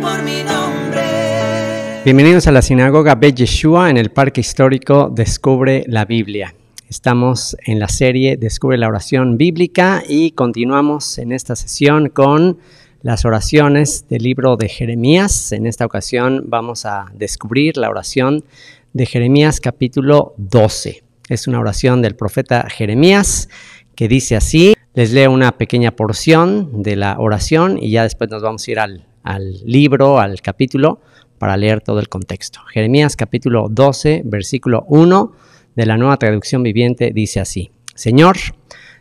por mi nombre. Bienvenidos a la sinagoga Be en el Parque Histórico Descubre la Biblia. Estamos en la serie Descubre la oración bíblica y continuamos en esta sesión con las oraciones del libro de Jeremías. En esta ocasión vamos a descubrir la oración de Jeremías capítulo 12. Es una oración del profeta Jeremías que dice así, les leo una pequeña porción de la oración y ya después nos vamos a ir al al libro, al capítulo, para leer todo el contexto. Jeremías capítulo 12, versículo 1 de la nueva traducción viviente dice así, Señor,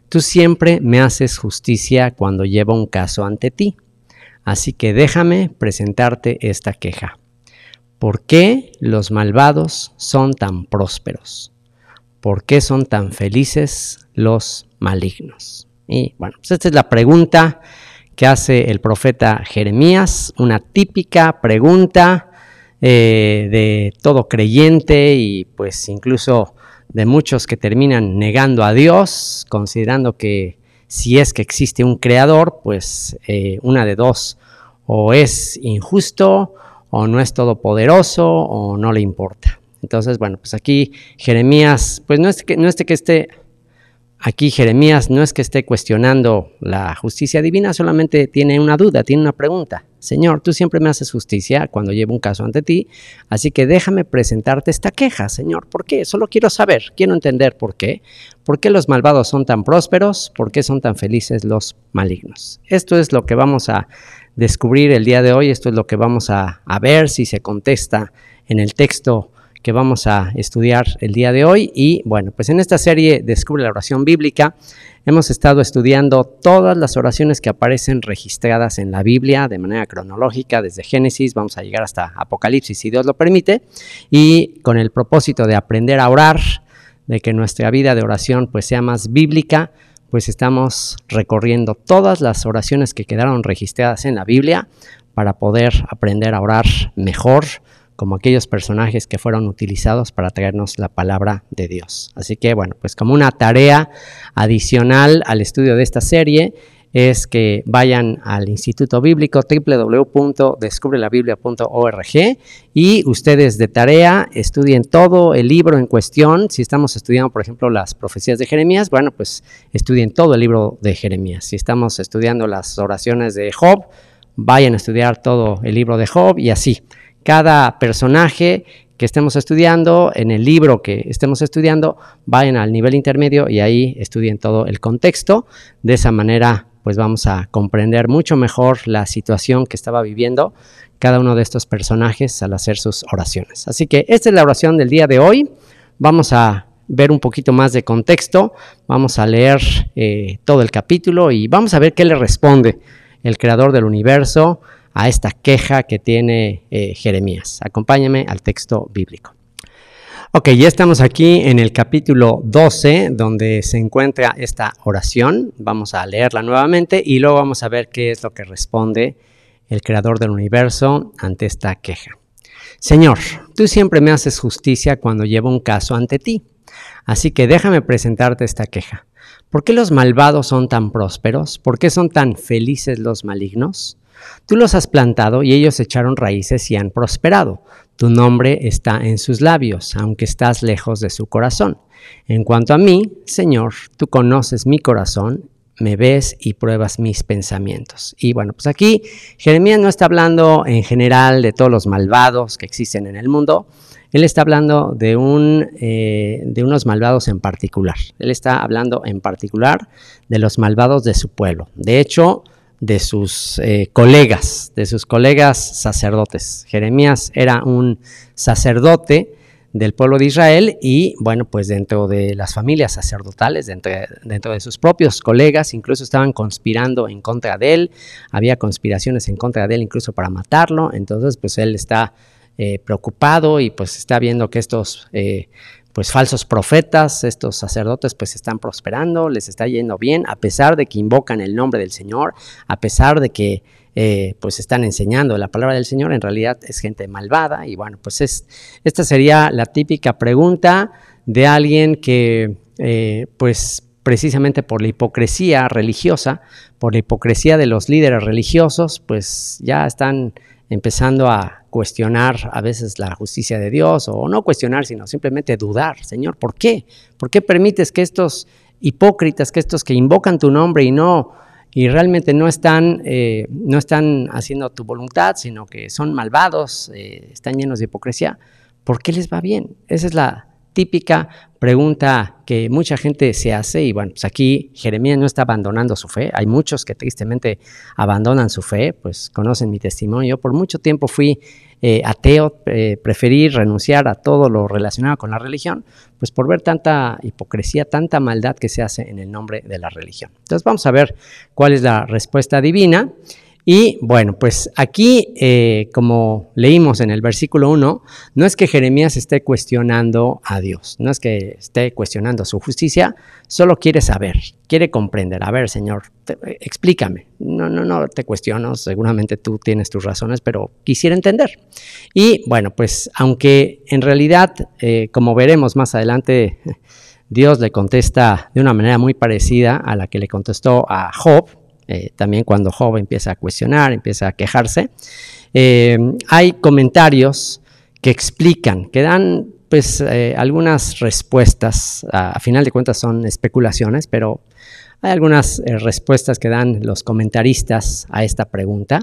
tú siempre me haces justicia cuando llevo un caso ante ti, así que déjame presentarte esta queja. ¿Por qué los malvados son tan prósperos? ¿Por qué son tan felices los malignos? Y bueno, pues esta es la pregunta que hace el profeta Jeremías, una típica pregunta eh, de todo creyente y pues incluso de muchos que terminan negando a Dios, considerando que si es que existe un creador, pues eh, una de dos, o es injusto, o no es todopoderoso, o no le importa. Entonces, bueno, pues aquí Jeremías, pues no es que, no es que esté Aquí Jeremías no es que esté cuestionando la justicia divina, solamente tiene una duda, tiene una pregunta. Señor, tú siempre me haces justicia cuando llevo un caso ante ti, así que déjame presentarte esta queja, Señor. ¿Por qué? Solo quiero saber, quiero entender por qué. ¿Por qué los malvados son tan prósperos? ¿Por qué son tan felices los malignos? Esto es lo que vamos a descubrir el día de hoy, esto es lo que vamos a, ver si se contesta en el texto que vamos a estudiar el día de hoy. Y bueno, pues en esta serie Descubre la oración bíblica hemos estado estudiando todas las oraciones que aparecen registradas en la Biblia de manera cronológica, desde Génesis, vamos a llegar hasta Apocalipsis, si Dios lo permite, y con el propósito de aprender a orar, de que nuestra vida de oración pues sea más bíblica, pues estamos recorriendo todas las oraciones que quedaron registradas en la Biblia para poder aprender a orar mejor, como aquellos personajes que fueron utilizados para traernos la palabra de Dios. Así que bueno, pues como una tarea adicional al estudio de esta serie es que vayan al Instituto Bíblico www.descubrelabiblia.org y ustedes de tarea estudien todo el libro en cuestión. Si estamos estudiando, por ejemplo, las profecías de Jeremías, bueno, pues estudien todo el libro de Jeremías. Si estamos estudiando las oraciones de Job, vayan a estudiar todo el libro de Job y así cada personaje que estemos estudiando, en el libro que estemos estudiando, vayan al nivel intermedio y ahí estudien todo el contexto. De esa manera, pues vamos a comprender mucho mejor la situación que estaba viviendo cada uno de estos personajes al hacer sus oraciones. Así que esta es la oración del día de hoy. Vamos a ver un poquito más de contexto, vamos a leer eh, todo el capítulo y vamos a ver qué le responde el creador del universo a esta queja que tiene eh, Jeremías. Acompáñame al texto bíblico. Ok, ya estamos aquí en el capítulo 12, donde se encuentra esta oración. Vamos a leerla nuevamente y luego vamos a ver qué es lo que responde el creador del universo ante esta queja. Señor, tú siempre me haces justicia cuando llevo un caso ante ti. Así que déjame presentarte esta queja. ¿Por qué los malvados son tan prósperos? ¿Por qué son tan felices los malignos? Tú los has plantado y ellos echaron raíces y han prosperado. Tu nombre está en sus labios, aunque estás lejos de su corazón. En cuanto a mí, Señor, tú conoces mi corazón, me ves y pruebas mis pensamientos. Y bueno, pues aquí Jeremías no está hablando en general de todos los malvados que existen en el mundo. Él está hablando de, eh, de unos malvados en particular. Él está hablando en particular de los malvados de su pueblo. De hecho, de sus eh, colegas, de sus colegas sacerdotes. Jeremías era un sacerdote del pueblo de Israel y, bueno, pues dentro de las familias sacerdotales, dentro, dentro de sus propios colegas, incluso estaban conspirando en contra de él, había conspiraciones en contra de él incluso para matarlo, entonces pues él está eh, preocupado y pues está viendo que estos eh, pues falsos profetas, estos sacerdotes pues están prosperando, les está yendo bien, a pesar de que invocan el nombre del Señor, a pesar de que eh, pues están enseñando la palabra del Señor, en realidad es gente malvada y bueno, pues es, esta sería la típica pregunta de alguien que eh, pues precisamente por la hipocresía religiosa, por la hipocresía de los líderes religiosos, pues ya están empezando a, cuestionar a veces la justicia de Dios, o no cuestionar, sino simplemente dudar, Señor, ¿por qué? ¿Por qué permites que estos hipócritas, que estos que invocan tu nombre y no y realmente no están, eh, no están haciendo tu voluntad, sino que son malvados, eh, están llenos de hipocresía, ¿por qué les va bien? Esa es la, típica pregunta que mucha gente se hace y bueno, pues aquí Jeremías no está abandonando su fe, hay muchos que tristemente abandonan su fe, pues conocen mi testimonio, yo por mucho tiempo fui eh, ateo, eh, preferí renunciar a todo lo relacionado con la religión, pues por ver tanta hipocresía, tanta maldad que se hace en el nombre de la religión. Entonces vamos a ver cuál es la respuesta divina. Y bueno, pues aquí, eh, como leímos en el versículo 1, no es que Jeremías esté cuestionando a Dios, no es que esté cuestionando su justicia, solo quiere saber, quiere comprender. A ver, Señor, explícame. No, no, no te cuestiono, seguramente tú tienes tus razones, pero quisiera entender. Y bueno, pues aunque en realidad, eh, como veremos más adelante, Dios le contesta de una manera muy parecida a la que le contestó a Job, eh, también cuando Job empieza a cuestionar, empieza a quejarse, eh, hay comentarios que explican, que dan pues eh, algunas respuestas, a, final de cuentas son especulaciones, pero hay algunas respuestas que dan los comentaristas a esta pregunta.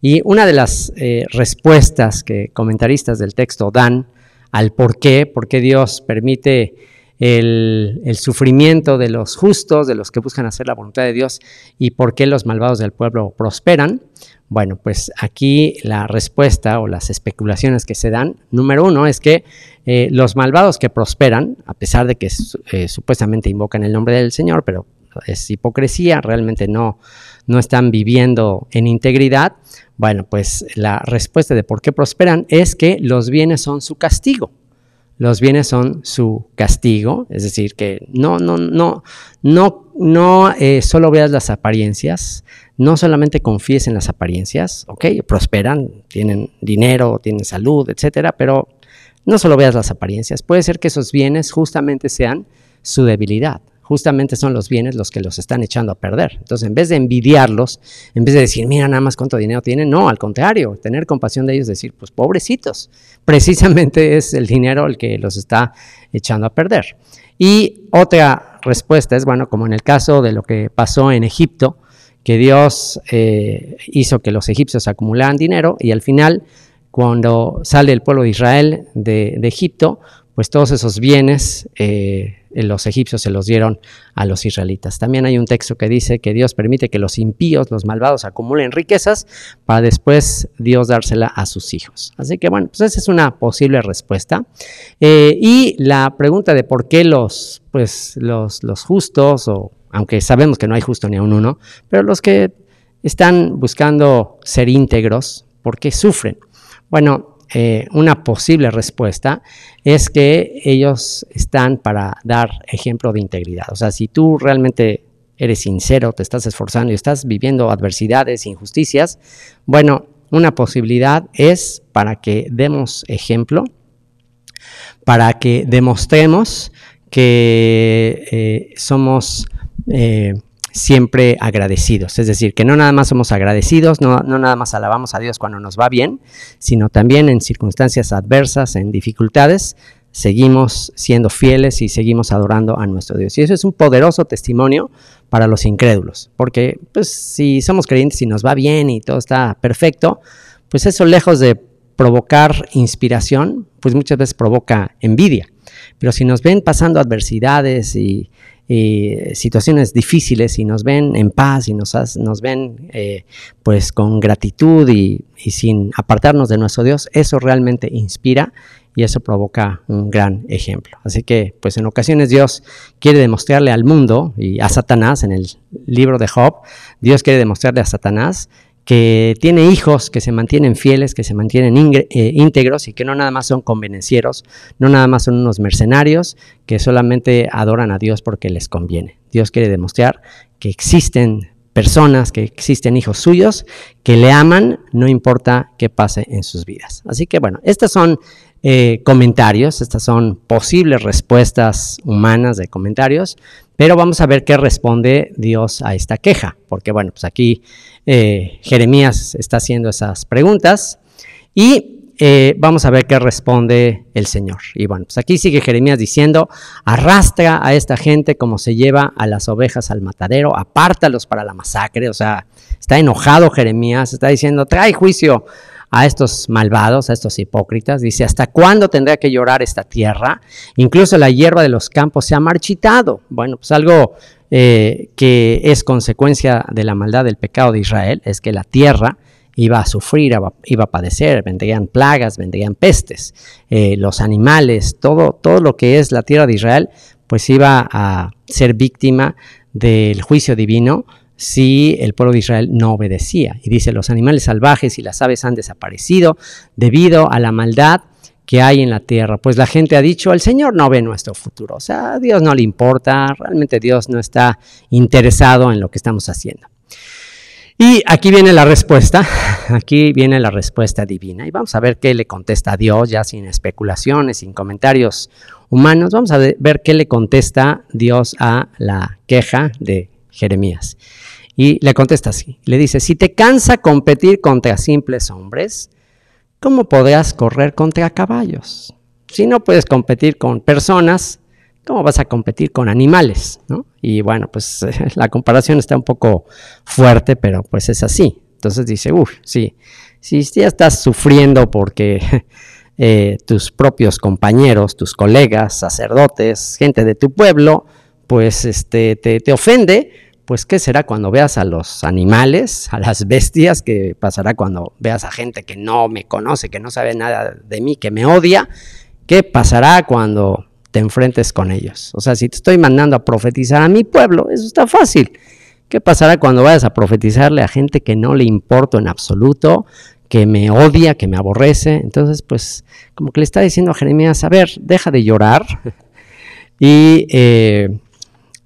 Y una de las respuestas que comentaristas del texto dan al por qué, por qué Dios permite el, sufrimiento de los justos, de los que buscan hacer la voluntad de Dios y por qué los malvados del pueblo prosperan. Bueno, pues aquí la respuesta o las especulaciones que se dan, número uno, es que eh, los malvados que prosperan, a pesar de que eh, supuestamente invocan el nombre del Señor, pero es hipocresía, realmente no, no están viviendo en integridad, bueno, pues la respuesta de por qué prosperan es que los bienes son su castigo. Los bienes son su castigo, es decir, que no, no, no, no, no eh, solo veas las apariencias, no solamente confíes en las apariencias, ok, prosperan, tienen dinero, tienen salud, etcétera, pero no solo veas las apariencias, puede ser que esos bienes justamente sean su debilidad justamente son los bienes los que los están echando a perder. Entonces, en vez de envidiarlos, en vez de decir, mira nada más cuánto dinero tienen, no, al contrario, tener compasión de ellos, decir, pues pobrecitos, precisamente es el dinero el que los está echando a perder. Y otra respuesta es, bueno, como en el caso de lo que pasó en Egipto, que Dios eh, hizo que los egipcios acumularan dinero y al final, cuando sale el pueblo de Israel de Egipto, pues todos esos bienes eh, eh, los egipcios se los dieron a los israelitas. También hay un texto que dice que Dios permite que los impíos, los malvados, acumulen riquezas para después Dios dársela a sus hijos. Así que bueno, pues esa es una posible respuesta. Eh, y la pregunta de por qué los, pues, los, los justos, o aunque sabemos que no hay justo ni a uno, pero los que están buscando ser íntegros, ¿por qué sufren? Bueno, eh, una posible respuesta es que ellos están para dar ejemplo de integridad. O sea, si tú realmente eres sincero, te estás esforzando y estás viviendo adversidades, injusticias, bueno, una posibilidad es para que demos ejemplo, para que demostremos que eh, somos... Eh, siempre agradecidos. Es decir, que no nada más somos agradecidos, no, nada más alabamos a Dios cuando nos va bien, sino también en circunstancias adversas, en dificultades, seguimos siendo fieles y seguimos adorando a nuestro Dios. Y eso es un poderoso testimonio para los incrédulos, porque pues, si somos creyentes y nos va bien y todo está perfecto, pues eso lejos de provocar inspiración, pues muchas veces provoca envidia. Pero si nos ven pasando adversidades y y eh, situaciones difíciles y nos ven en paz y nos, nos ven eh, pues con gratitud y, y, sin apartarnos de nuestro Dios, eso realmente inspira y eso provoca un gran ejemplo. Así que pues en ocasiones Dios quiere demostrarle al mundo y a Satanás, en el libro de Job, Dios quiere demostrarle a Satanás que tiene hijos que se mantienen fieles, que se mantienen eh, íntegros y que no nada más son convenencieros, no nada más son unos mercenarios que solamente adoran a Dios porque les conviene. Dios quiere demostrar que existen personas, que existen hijos suyos, que le aman, no importa qué pase en sus vidas. Así que bueno, estos son eh, comentarios, estas son posibles respuestas humanas de comentarios, pero vamos a ver qué responde Dios a esta queja, porque bueno, pues aquí eh, Jeremías está haciendo esas preguntas y eh, vamos a ver qué responde el Señor. Y bueno, pues aquí sigue Jeremías diciendo, arrastra a esta gente como se lleva a las ovejas al matadero, apártalos para la masacre, o sea, está enojado Jeremías, está diciendo, trae juicio a estos malvados, a estos hipócritas. Dice, ¿hasta cuándo tendrá que llorar esta tierra? Incluso la hierba de los campos se ha marchitado. Bueno, pues algo eh, que es consecuencia de la maldad del pecado de Israel, es que la tierra iba a sufrir, iba a padecer, vendrían plagas, vendrían pestes, eh, los animales, todo, todo lo que es la tierra de Israel, pues iba a ser víctima del juicio divino si el pueblo de Israel no obedecía. Y dice, los animales salvajes y las aves han desaparecido debido a la maldad que hay en la tierra. Pues la gente ha dicho, el Señor no ve nuestro futuro, o sea, a Dios no le importa, realmente Dios no está interesado en lo que estamos haciendo. Y aquí viene la respuesta, aquí viene la respuesta divina. Y vamos a ver qué le contesta a Dios, ya sin especulaciones, sin comentarios humanos. Vamos a ver qué le contesta Dios a la queja de Jeremías. Y le contesta así, le dice, si te cansa competir contra simples hombres, ¿cómo podrás correr contra caballos? Si no puedes competir con personas, ¿cómo vas a competir con animales? Y bueno, pues la comparación está un poco fuerte, pero pues es así. Entonces dice, uff, sí, si ya estás sufriendo porque eh, tus propios compañeros, tus colegas, sacerdotes, gente de tu pueblo, pues este, te, te ofende, pues qué será cuando veas a los animales, a las bestias, qué pasará cuando veas a gente que no me conoce, que no sabe nada de mí, que me odia, qué pasará cuando te enfrentes con ellos. O sea, si te estoy mandando a profetizar a mi pueblo, eso está fácil. ¿Qué pasará cuando vayas a profetizarle a gente que no le importo en absoluto, que me odia, que me aborrece? Entonces, pues, como que le está diciendo a Jeremías, a ver, deja de llorar y... Eh,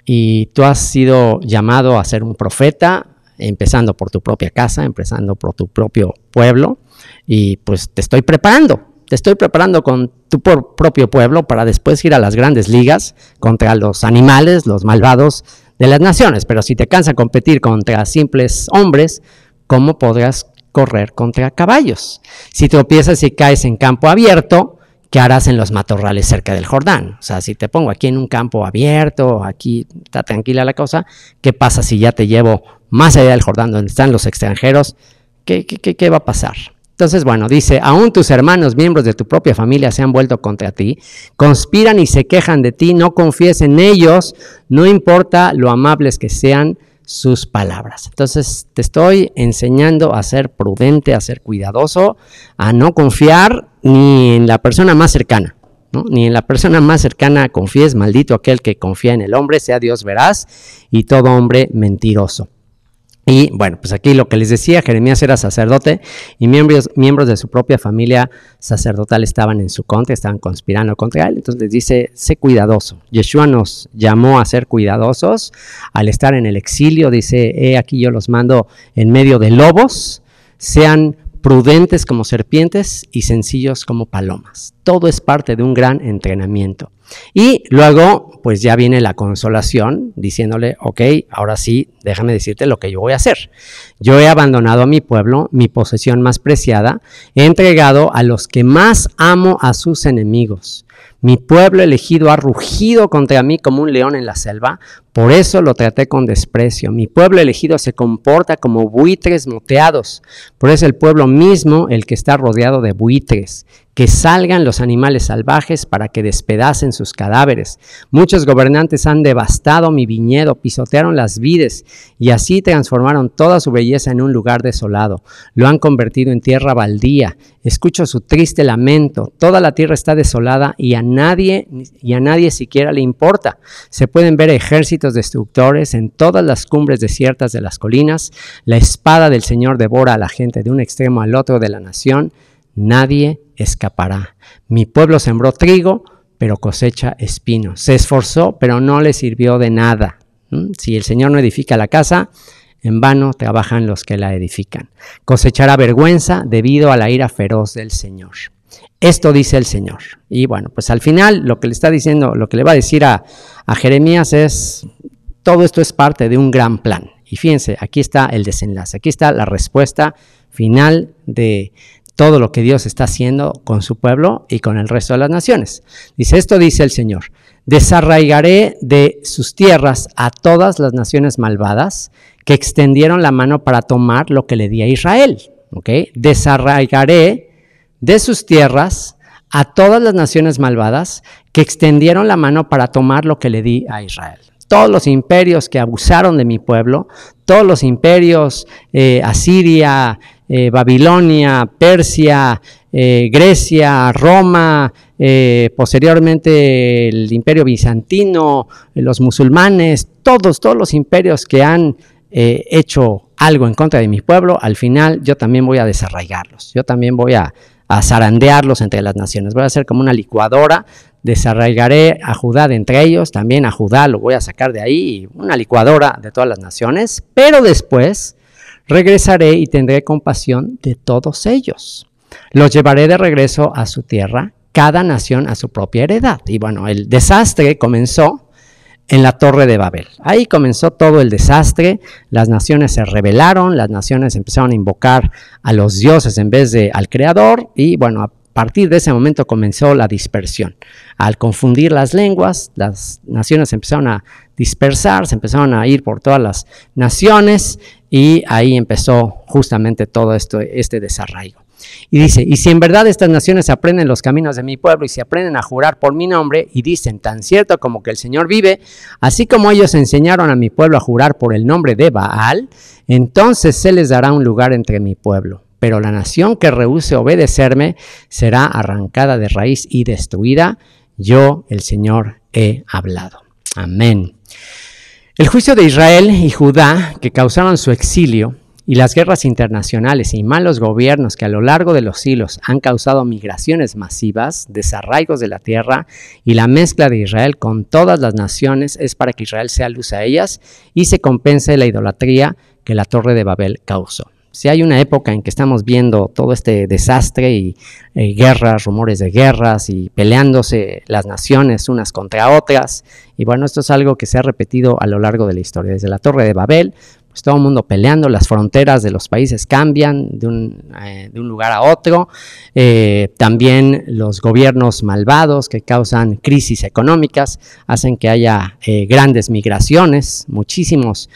y tú has sido llamado a ser un profeta, empezando por tu propia casa, empezando por tu propio pueblo, y pues te estoy preparando, te estoy preparando con tu propio pueblo para después ir a las grandes ligas contra los animales, los malvados de las naciones, pero si te cansa competir contra simples hombres, ¿cómo podrás correr contra caballos? Si tropiezas y caes en campo abierto, ¿qué harás en los matorrales cerca del Jordán? O sea, si te pongo aquí en un campo abierto, aquí está tranquila la cosa, ¿qué pasa si ya te llevo más allá del Jordán donde están los extranjeros? ¿Qué, qué, va a pasar? Entonces, bueno, dice, aún tus hermanos, miembros de tu propia familia, se han vuelto contra ti, conspiran y se quejan de ti, no confíes en ellos, no importa lo amables que sean sus palabras. Entonces, te estoy enseñando a ser prudente, a ser cuidadoso, a no confiar ni en la persona más cercana, ni en la persona más cercana confíes, maldito aquel que confía en el hombre, sea Dios veraz y todo hombre mentiroso. Y bueno, pues aquí lo que les decía, Jeremías era sacerdote y miembros, miembros de su propia familia sacerdotal estaban en su contra, estaban conspirando contra él. Entonces dice, sé cuidadoso. Yeshua nos llamó a ser cuidadosos al estar en el exilio. Dice, he aquí yo los mando en medio de lobos, sean prudentes como serpientes y sencillos como palomas. Todo es parte de un gran entrenamiento. Y luego, pues ya viene la consolación, diciéndole, ok, ahora sí, déjame decirte lo que yo voy a hacer. Yo he abandonado a mi pueblo, mi posesión más preciada, he entregado a los que más amo a sus enemigos. Mi pueblo elegido ha rugido contra mí como un león en la selva, por eso lo traté con desprecio. Mi pueblo elegido se comporta como buitres moteados, por eso el pueblo mismo el que está rodeado de buitres, que salgan los animales salvajes para que despedacen sus cadáveres. Muchos gobernantes han devastado mi viñedo, pisotearon las vides y así transformaron toda su belleza en un lugar desolado. Lo han convertido en tierra baldía. Escucho su triste lamento. Toda la tierra está desolada y a nadie y a nadie siquiera le importa. Se pueden ver ejércitos destructores en todas las cumbres desiertas de las colinas. La espada del Señor devora a la gente de un extremo al otro de la nación nadie escapará. Mi pueblo sembró trigo, pero cosecha espino. Se esforzó, pero no le sirvió de nada. ¿Mm? Si el Señor no edifica la casa, en vano trabajan los que la edifican. Cosechará vergüenza debido a la ira feroz del Señor. Esto dice el Señor. Y bueno, pues al final lo que le está diciendo, lo que le va a decir a, a Jeremías es, todo esto es parte de un gran plan. Y fíjense, aquí está el desenlace, aquí está la respuesta final de, todo lo que Dios está haciendo con su pueblo y con el resto de las naciones. Dice, esto dice el Señor, desarraigaré de sus tierras a todas las naciones malvadas que extendieron la mano para tomar lo que le di a Israel. ¿Okay? Desarraigaré de sus tierras a todas las naciones malvadas que extendieron la mano para tomar lo que le di a Israel todos los imperios que abusaron de mi pueblo, todos los imperios, eh, Asiria, eh, Babilonia, Persia, eh, Grecia, Roma, eh, posteriormente el imperio bizantino, los musulmanes, todos, todos los imperios que han hecho algo en contra de mi pueblo, al final yo también voy a desarraigarlos, yo también voy a, zarandearlos entre las naciones, voy a ser como una licuadora desarraigaré a Judá de entre ellos, también a Judá lo voy a sacar de ahí, una licuadora de todas las naciones, pero después regresaré y tendré compasión de todos ellos. Los llevaré de regreso a su tierra, cada nación a su propia heredad. Y bueno, el desastre comenzó en la Torre de Babel. Ahí comenzó todo el desastre, las naciones se rebelaron, las naciones empezaron a invocar a los dioses en vez de al Creador y bueno, a partir de ese momento comenzó la dispersión. Al confundir las lenguas, las naciones empezaron a dispersar, se empezaron a ir por todas las naciones y ahí empezó justamente todo esto, este desarraigo. Y dice, y si en verdad estas naciones aprenden los caminos de mi pueblo y se aprenden a jurar por mi nombre y dicen, tan cierto como que el Señor vive, así como ellos enseñaron a mi pueblo a jurar por el nombre de Baal, entonces se les dará un lugar entre mi pueblo. Pero la nación que rehúse obedecerme será arrancada de raíz y destruida. Yo, el Señor, he hablado. Amén. El juicio de Israel y Judá que causaron su exilio y las guerras internacionales y malos gobiernos que a lo largo de los siglos han causado migraciones masivas, desarraigos de la tierra y la mezcla de Israel con todas las naciones es para que Israel sea luz a ellas y se compense la idolatría que la torre de Babel causó si hay una época en que estamos viendo todo este desastre y eh, guerras, rumores de guerras y peleándose las naciones unas contra otras, y bueno, esto es algo que se ha repetido a lo largo de la historia, desde la Torre de Babel, pues, todo el mundo peleando, las fronteras de los países cambian de un, eh, lugar a otro, eh, también los gobiernos malvados que causan crisis económicas hacen que haya eh, grandes migraciones, muchísimos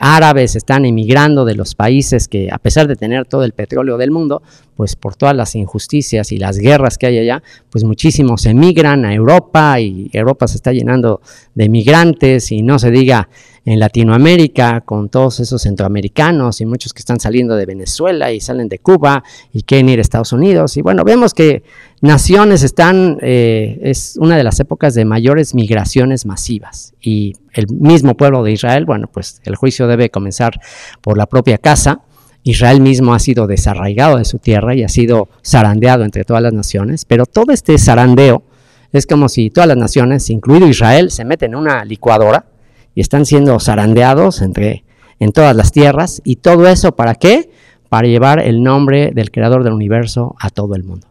árabes están emigrando de los países que a pesar de tener todo el petróleo del mundo, pues por todas las injusticias y las guerras que hay allá, pues muchísimos emigran a Europa y Europa se está llenando de migrantes y no se diga en Latinoamérica, con todos esos centroamericanos y muchos que están saliendo de Venezuela y salen de Cuba y quieren ir a Estados Unidos. Y bueno, vemos que naciones están, eh, es una de las épocas de mayores migraciones masivas. Y el mismo pueblo de Israel, bueno, pues el juicio debe comenzar por la propia casa. Israel mismo ha sido desarraigado de su tierra y ha sido zarandeado entre todas las naciones, pero todo este zarandeo es como si todas las naciones, incluido Israel, se meten en una licuadora y están siendo zarandeados entre, en todas las tierras. ¿Y todo eso para qué? Para llevar el nombre del Creador del universo a todo el mundo,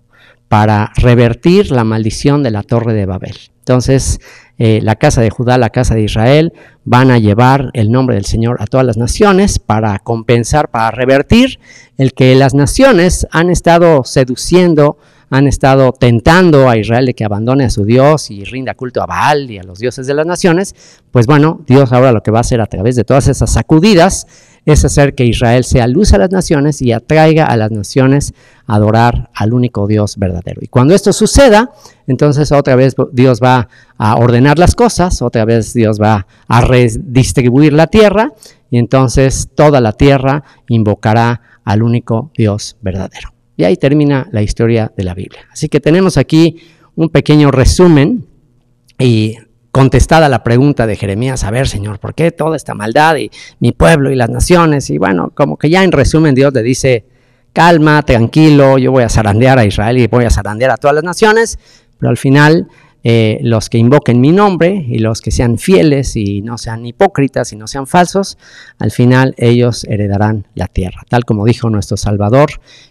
para revertir la maldición de la Torre de Babel. Entonces, eh, la casa de Judá, la casa de Israel, van a llevar el nombre del Señor a todas las naciones para compensar, para revertir el que las naciones han estado seduciendo han estado tentando a Israel de que abandone a su Dios y rinda culto a Baal y a los dioses de las naciones, pues bueno, Dios ahora lo que va a hacer a través de todas esas sacudidas es hacer que Israel sea luz a las naciones y atraiga a las naciones a adorar al único Dios verdadero. Y cuando esto suceda, entonces otra vez Dios va a ordenar las cosas, otra vez Dios va a redistribuir la tierra y entonces toda la tierra invocará al único Dios verdadero. Y ahí termina la historia de la Biblia. Así que tenemos aquí un pequeño resumen y contestada la pregunta de Jeremías, a ver Señor, ¿por qué toda esta maldad y mi pueblo y las naciones? Y bueno, como que ya en resumen Dios le dice, calma, tranquilo, yo voy a zarandear a Israel y voy a zarandear a todas las naciones, pero al final eh, los que invoquen mi nombre y los que sean fieles y no sean hipócritas y no sean falsos, al final ellos heredarán la tierra. Tal como dijo nuestro Salvador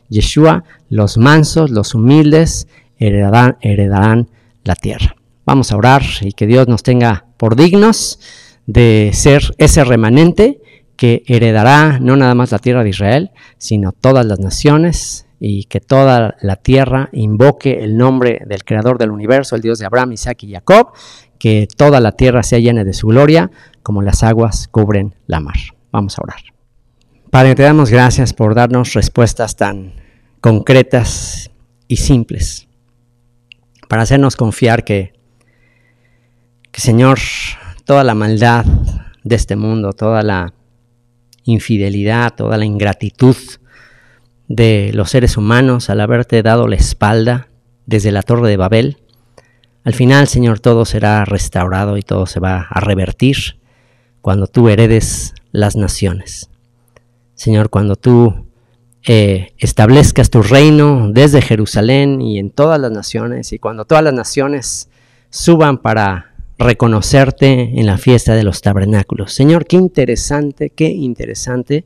Yeshua, los mansos, los humildes heredarán, heredarán la tierra. Vamos a orar y que Dios nos tenga por dignos de ser ese remanente que heredará no nada más la tierra de Israel, sino todas las naciones y que toda la tierra invoque el nombre del Creador del universo, el Dios de Abraham, Isaac y Jacob, que toda la tierra sea llena de su gloria, como las aguas cubren la mar. Vamos a orar. Padre, te damos gracias por darnos respuestas tan concretas y simples, para hacernos confiar que, Señor, toda la maldad de este mundo, toda la infidelidad, toda la ingratitud, de los seres humanos al haberte dado la espalda desde la torre de Babel. Al final, Señor, todo será restaurado y todo se va a revertir cuando tú heredes las naciones. Señor, cuando tú eh, establezcas tu reino desde Jerusalén y en todas las naciones, y cuando todas las naciones suban para reconocerte en la fiesta de los tabernáculos. Señor, qué interesante, qué interesante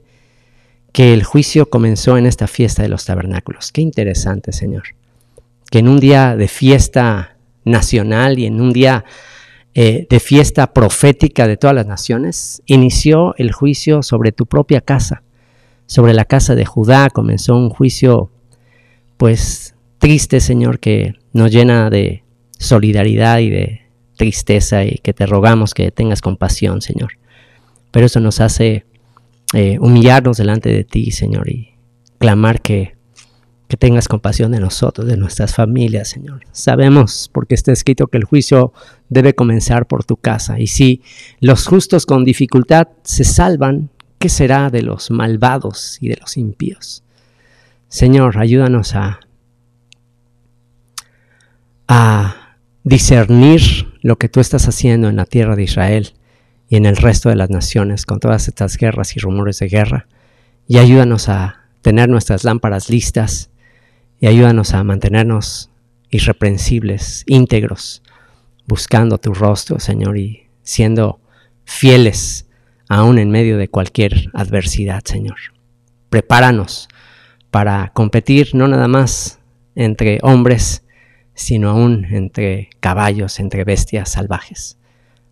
que el juicio comenzó en esta fiesta de los tabernáculos. Qué interesante, Señor. Que en un día de fiesta nacional y en un día eh, de fiesta profética de todas las naciones, inició el juicio sobre tu propia casa. Sobre la casa de Judá comenzó un juicio, pues, triste, Señor, que nos llena de solidaridad y de tristeza y que te rogamos que tengas compasión, Señor. Pero eso nos hace eh, humillarnos delante de ti, Señor, y clamar que, que tengas compasión de nosotros, de nuestras familias, Señor. Sabemos, porque está escrito, que el juicio debe comenzar por tu casa. Y si los justos con dificultad se salvan, ¿qué será de los malvados y de los impíos? Señor, ayúdanos a, a discernir lo que tú estás haciendo en la tierra de Israel y en el resto de las naciones con todas estas guerras y rumores de guerra. Y ayúdanos a tener nuestras lámparas listas y ayúdanos a mantenernos irreprensibles, íntegros, buscando tu rostro, Señor, y siendo fieles aún en medio de cualquier adversidad, Señor. Prepáranos para competir no nada más entre hombres, sino aún entre caballos, entre bestias salvajes.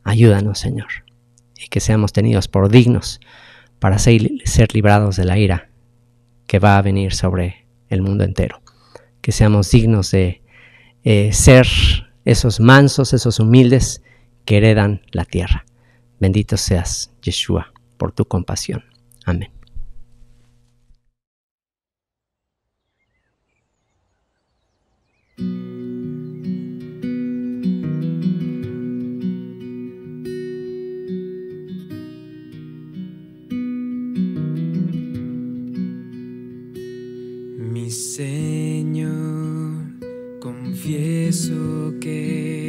Ayúdanos, Señor y que seamos tenidos por dignos para ser, librados de la ira que va a venir sobre el mundo entero. Que seamos dignos de eh, ser esos mansos, esos humildes que heredan la tierra. Bendito seas, Yeshua, por tu compasión. Amén. eso que